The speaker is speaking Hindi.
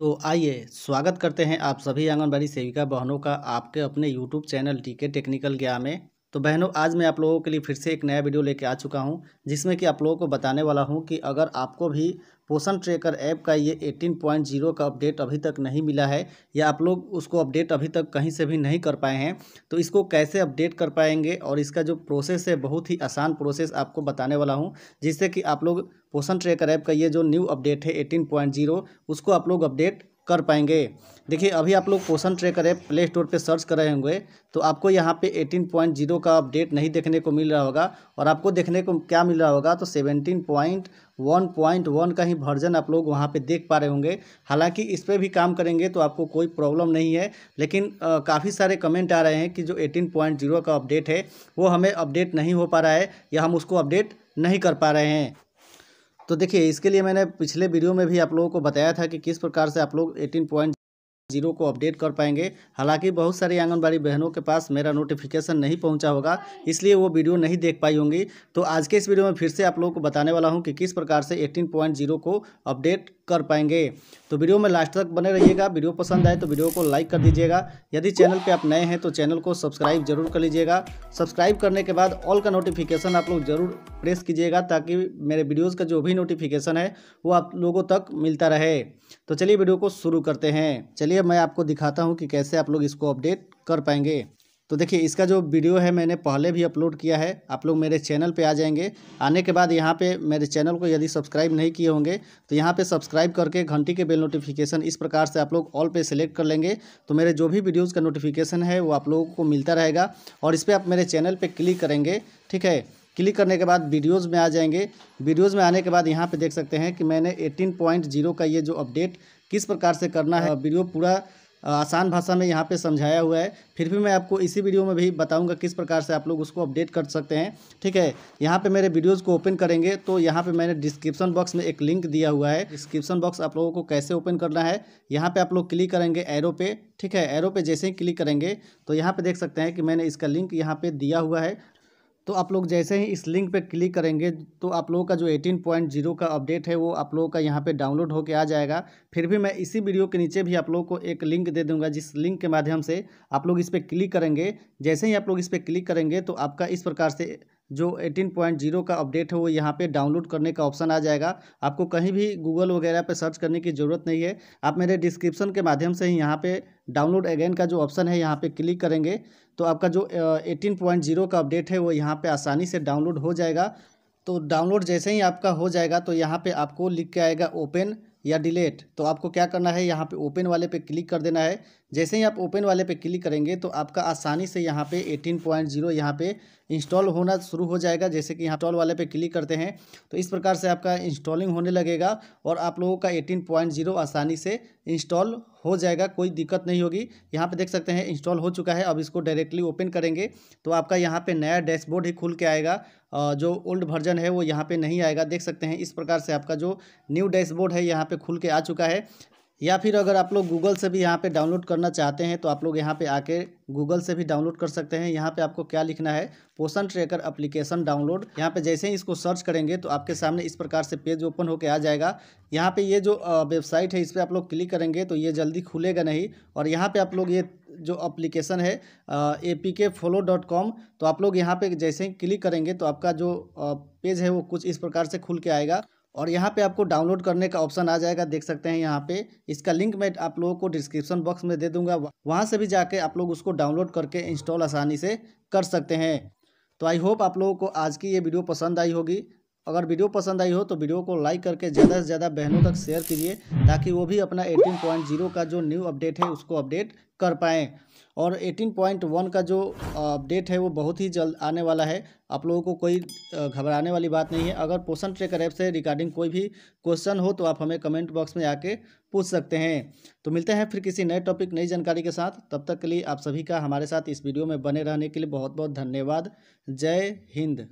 तो आइए स्वागत करते हैं आप सभी आंगनबाड़ी सेविका बहनों का आपके अपने यूट्यूब चैनल टीके टेक्निकल गया में तो बहनों आज मैं आप लोगों के लिए फिर से एक नया वीडियो लेके आ चुका हूं जिसमें कि आप लोगों को बताने वाला हूं कि अगर आपको भी पोषण ट्रेकर ऐप का ये 18.0 का अपडेट अभी तक नहीं मिला है या आप लोग उसको अपडेट अभी तक कहीं से भी नहीं कर पाए हैं तो इसको कैसे अपडेट कर पाएंगे और इसका जो प्रोसेस है बहुत ही आसान प्रोसेस आपको बताने वाला हूँ जिससे कि आप लोग पोषण ट्रेकर ऐप का ये जो न्यू अपडेट है एटीन उसको आप लोग अपडेट कर पाएंगे देखिए अभी आप लोग question tray app play store पर सर्च कर रहे होंगे तो आपको यहाँ पे 18.0 का अपडेट नहीं देखने को मिल रहा होगा और आपको देखने को क्या मिल रहा होगा तो 17.1.1 का ही वर्जन आप लोग वहाँ पे देख पा रहे होंगे हालांकि इस पर भी काम करेंगे तो आपको कोई प्रॉब्लम नहीं है लेकिन काफ़ी सारे कमेंट आ रहे हैं कि जो एटीन का अपडेट है वो हमें अपडेट नहीं हो पा रहा है या हम उसको अपडेट नहीं कर पा रहे हैं तो देखिए इसके लिए मैंने पिछले वीडियो में भी आप लोगों को बताया था कि किस प्रकार से आप लोग एटीन पॉइंट जीरो को अपडेट कर पाएंगे हालांकि बहुत सारी आंगनबाड़ी बहनों के पास मेरा नोटिफिकेशन नहीं पहुंचा होगा इसलिए वो वीडियो नहीं देख पाई होंगी तो आज के इस वीडियो में फिर से आप लोगों को बताने वाला हूं कि किस प्रकार से 18.0 को अपडेट कर पाएंगे तो वीडियो में लास्ट तक बने रहिएगा वीडियो पसंद आए तो वीडियो को लाइक कर दीजिएगा यदि चैनल पर आप नए हैं तो चैनल को सब्सक्राइब जरूर कर लीजिएगा सब्सक्राइब करने के बाद ऑल का नोटिफिकेशन आप लोग जरूर प्रेस कीजिएगा ताकि मेरे वीडियोज़ का जो भी नोटिफिकेशन है वो आप लोगों तक मिलता रहे तो चलिए वीडियो को शुरू करते हैं चलिए मैं आपको दिखाता हूँ कि कैसे आप लोग इसको अपडेट कर पाएंगे तो देखिए इसका जो वीडियो है मैंने पहले भी अपलोड किया है आप लोग मेरे चैनल पे आ जाएंगे आने के बाद यहाँ पे मेरे चैनल को यदि सब्सक्राइब नहीं किए होंगे तो यहाँ पे सब्सक्राइब करके घंटी के बेल नोटिफिकेशन इस प्रकार से आप लोग ऑल पे सेलेक्ट कर लेंगे तो मेरे जो भी वीडियोज़ का नोटिफिकेशन है वो आप लोगों को मिलता रहेगा और इस पर आप मेरे चैनल पर क्लिक करेंगे ठीक है क्लिक करने के बाद वीडियोज़ में आ जाएंगे वीडियोज़ में आने के बाद यहाँ पर देख सकते हैं कि मैंने एटीन का ये जो अपडेट किस प्रकार से करना है वीडियो पूरा आसान भाषा में यहाँ पे समझाया हुआ है फिर भी मैं आपको इसी वीडियो में भी बताऊँगा किस प्रकार से आप लोग उसको अपडेट कर सकते हैं ठीक है यहाँ पर मेरे वीडियोज़ को ओपन करेंगे तो यहाँ पर मैंने डिस्क्रिप्सन बॉक्स में एक लिंक दिया हुआ है डिस्क्रिप्शन बॉक्स आप लोगों को कैसे ओपन करना है यहाँ पर आप लोग क्लिक करेंगे एरो पे ठीक है एरो पे जैसे ही क्लिक करेंगे तो यहाँ पर देख सकते हैं कि मैंने इसका लिंक यहाँ पर दिया हुआ है तो आप लोग जैसे ही इस लिंक पे क्लिक करेंगे तो आप लोगों का जो 18.0 का अपडेट है वो आप लोगों का यहाँ पे डाउनलोड होके आ जाएगा फिर भी मैं इसी वीडियो के नीचे भी आप लोगों को एक लिंक दे दूंगा जिस लिंक के माध्यम से आप लोग इस पर क्लिक करेंगे जैसे ही आप लोग इस पर क्लिक करेंगे तो आपका इस प्रकार से जो 18.0 का अपडेट है वो यहाँ पे डाउनलोड करने का ऑप्शन आ जाएगा आपको कहीं भी गूगल वगैरह पे सर्च करने की ज़रूरत नहीं है आप मेरे डिस्क्रिप्शन के माध्यम से ही यहाँ पे डाउनलोड अगेन का जो ऑप्शन है यहाँ पे क्लिक करेंगे तो आपका जो 18.0 का अपडेट है वो यहाँ पे आसानी से डाउनलोड हो जाएगा तो डाउनलोड जैसे ही आपका हो जाएगा तो यहाँ पर आपको लिख के आएगा ओपन या डिलेट तो आपको क्या करना है यहाँ पे ओपन वाले पे क्लिक कर देना है जैसे ही आप ओपन वाले पे क्लिक करेंगे तो आपका आसानी से यहाँ पे 18.0 पॉइंट जीरो यहाँ पे इंस्टॉल होना शुरू हो जाएगा जैसे कि यहाँ इंस्टॉल वाले पे क्लिक करते हैं तो इस प्रकार से आपका इंस्टॉलिंग होने लगेगा और आप लोगों का 18.0 आसानी से इंस्टॉल हो जाएगा कोई दिक्कत नहीं होगी यहाँ पे देख सकते हैं इंस्टॉल हो चुका है अब इसको डायरेक्टली ओपन करेंगे तो आपका यहाँ पे नया डैशबोर्ड ही खुल के आएगा जो ओल्ड वर्जन है वो यहाँ पर नहीं आएगा देख सकते हैं इस प्रकार से आपका जो न्यू डैशबोर्ड है यहाँ पे खुल के आ चुका है या फिर अगर आप लोग गूगल से भी यहाँ पे डाउनलोड करना चाहते हैं तो आप लोग यहाँ पे आके गूगल से भी डाउनलोड कर सकते हैं यहाँ पे आपको क्या लिखना है पोषण ट्रेकर एप्लीकेशन डाउनलोड यहाँ पे जैसे ही इसको सर्च करेंगे तो आपके सामने इस प्रकार से पेज ओपन होकर आ जाएगा यहाँ पे ये जो वेबसाइट है इस पर आप लोग क्लिक करेंगे तो ये जल्दी खुलेगा नहीं और यहाँ पर आप लोग ये जो अप्लीकेशन है A P K follow dot com तो आप लोग यहाँ पे जैसे ही क्लिक करेंगे तो आपका जो पेज है वो कुछ इस प्रकार से खुल के आएगा और यहाँ पे आपको डाउनलोड करने का ऑप्शन आ जाएगा देख सकते हैं यहाँ पे इसका लिंक मैं आप लोगों को डिस्क्रिप्शन बॉक्स में दे दूंगा वहाँ से भी जाके आप लोग उसको डाउनलोड करके इंस्टॉल आसानी से कर सकते हैं तो आई होप आप लोगों को आज की ये वीडियो पसंद आई होगी अगर वीडियो पसंद आई हो तो वीडियो को लाइक करके ज़्यादा से ज़्यादा बहनों तक शेयर कीजिए ताकि वो भी अपना 18.0 का जो न्यू अपडेट है उसको अपडेट कर पाएँ और 18.1 का जो अपडेट है वो बहुत ही जल्द आने वाला है आप लोगों को कोई घबराने वाली बात नहीं है अगर पोषण ट्रेकर ऐप से रिगार्डिंग कोई भी क्वेश्चन हो तो आप हमें कमेंट बॉक्स में आके पूछ सकते हैं तो मिलते हैं फिर किसी नए टॉपिक नई जानकारी के साथ तब तक के लिए आप सभी का हमारे साथ इस वीडियो में बने रहने के लिए बहुत बहुत धन्यवाद जय हिंद